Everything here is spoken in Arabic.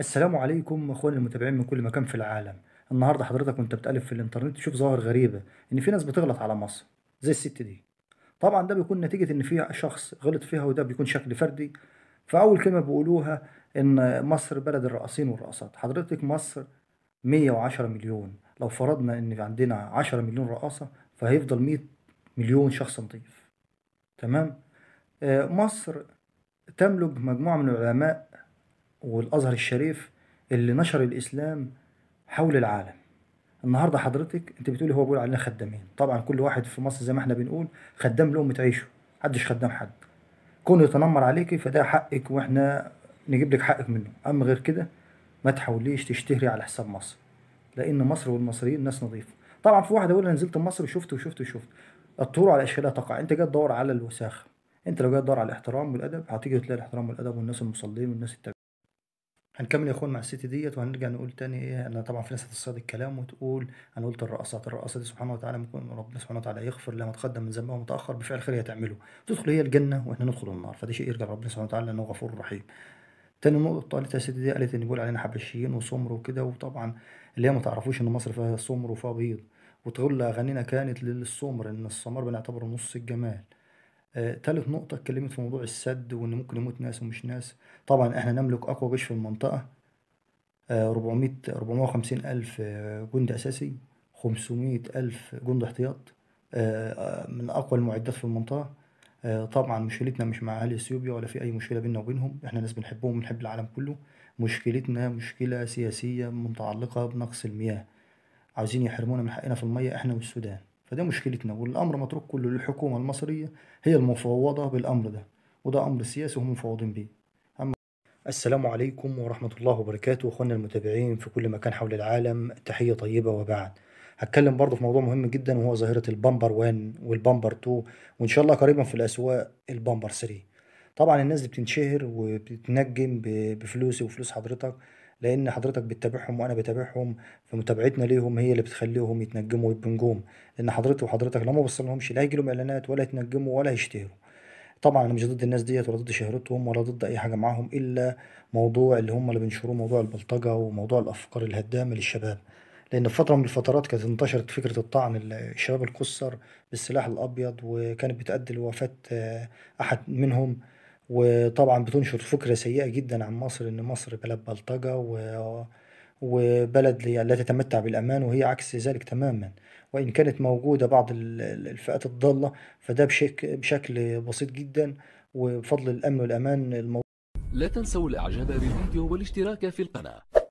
السلام عليكم اخواني المتابعين من كل مكان في العالم النهارده حضرتك وانت بتالف في الانترنت تشوف ظاهر غريبه ان في ناس بتغلط على مصر زي الست دي طبعا ده بيكون نتيجه ان في شخص غلط فيها وده بيكون شكل فردي فاول كلمه بيقولوها ان مصر بلد الرقاصين والرقاصات حضرتك مصر 110 مليون لو فرضنا ان عندنا 10 مليون رقاصه فهيفضل 100 مليون شخص نظيف تمام آه، مصر تملك مجموعه من العلماء والازهر الشريف اللي نشر الاسلام حول العالم النهارده حضرتك انت بتقولي هو بيقول علينا خدامين طبعا كل واحد في مصر زي ما احنا بنقول خدام لهم تعيشه حدش خدام حد كون يتنمر عليكي فده حقك واحنا نجيب لك حقك منه اما غير كده ما تحاوليش تشتهري على حساب مصر لان مصر والمصريين ناس نظيفه طبعا في واحد يقول انا نزلت مصر وشفت وشفت وشفت الطيور على اشكالها تقع انت جاي تدور على الوساخه انت لو جاي تدور على الاحترام والادب هتيجي تلاقي الاحترام والادب والناس المصلين والناس التابعين هنكمل يا اخوان مع السيتي ديت وهنرجع نقول تاني ايه انا طبعا في ناس هتصيد الكلام وتقول انا قلت الرقصات الرقصه دي سبحانه وتعالى ممكن ربنا سبحانه وتعالى يغفر لما تقدم من ذنبها متاخر بفعل خير هتعمله تدخل هي الجنه واحنا ندخل النار فده شيء يرجع لربنا سبحانه وتعالى انه غفور رحيم تاني نقطة يا الست دي قالت إن بيقول علينا حبشيين وسمر وكده وطبعا اللي هي ما تعرفوش إن مصر فيها سمر وفيها بيض وتقول أغانينا كانت للسمر إن السمر بنعتبره نص الجمال آه، تالت نقطة اتكلمت في موضوع السد وإن ممكن يموت ناس ومش ناس طبعا إحنا نملك أقوى جيش في المنطقة آه، 400 450 ألف آه، جندي أساسي 500 ألف جندي احتياط آه، آه، من أقوى المعدات في المنطقة طبعا مشكلتنا مش مع أهل إثيوبيا ولا في أي مشكلة بيننا وبينهم إحنا ناس بنحبهم بنحب العالم كله مشكلتنا مشكلة سياسية متعلقة بنقص المياه عاوزين يحرمونا من حقنا في المية إحنا والسودان فده مشكلتنا والامر متروك كله للحكومه المصريه هي المفوضه بالامر ده وده امر سياسي هم مفوضين بيه السلام عليكم ورحمه الله وبركاته اخواننا المتابعين في كل مكان حول العالم تحيه طيبه وبعد هتكلم برضه في موضوع مهم جدا وهو ظاهره البامبر 1 والبامبر 2 وان شاء الله قريبا في الاسواق البامبر 3 طبعا الناس دي بتنشهر وبتتنجم بفلوسي وفلوس حضرتك لان حضرتك بتتابعهم وانا بتابعهم فمتابعتنا ليهم هي اللي بتخليهم يتنجموا ويبقوا نجوم لان حضرتك وحضرتك لو ما بصلهمش لا هيجي لهم اعلانات ولا يتنجموا ولا يشتهروا طبعا انا مش ضد الناس ديت ولا ضد شهرتهم ولا ضد اي حاجه معاهم الا موضوع اللي هم اللي بينشروه موضوع البلطجه وموضوع الافكار الهدامه للشباب لان في فتره من الفترات كانت انتشرت فكره الطعن الشباب القصر بالسلاح الابيض وكانت بتؤدي لوفاه آه، احد منهم وطبعا بتنشر فكرة سيئة جدا عن مصر إن مصر بلد بلطجة و وبلد لا تتمتع بالأمان وهي عكس ذلك تماما وإن كانت موجودة بعض الفئات الضالة فده بشكل بسيط جدا وبفضل الأمن والأمان الموضوع لا تنسوا الإعجاب بالفيديو والاشتراك في القناة